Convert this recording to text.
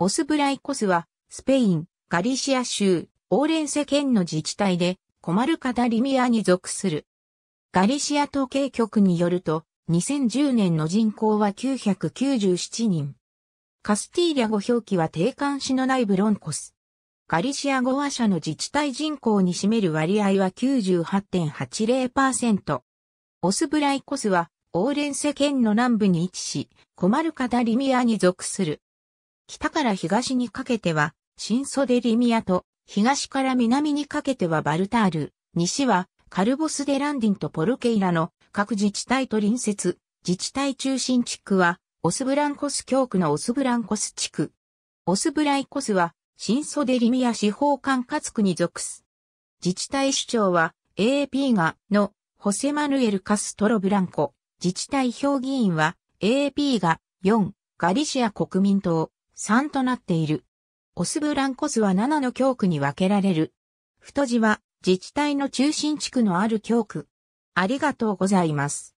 オスブライコスは、スペイン、ガリシア州、オーレンセ県の自治体で、コマルカダリミアに属する。ガリシア統計局によると、2010年の人口は997人。カスティーリャ語表記は定冠詞のないブロンコス。ガリシア語話者の自治体人口に占める割合は98.80%。オスブライコスは、オーレンセ県の南部に位置し、コマルカダリミアに属する。北から東にかけては、新ソデリミアと、東から南にかけてはバルタール、西はカルボス・デ・ランディンとポルケイラの各自治体と隣接、自治体中心地区は、オスブランコス教区のオスブランコス地区。オスブライコスは、新ソデリミア司法管轄区に属す。自治体首長は、AAP が、の、ホセマヌエル・カストロ・ブランコ。自治体評議員は、AAP が、4、ガリシア国民党。3となっている。オスブランコスは7の教区に分けられる。太字は自治体の中心地区のある教区。ありがとうございます。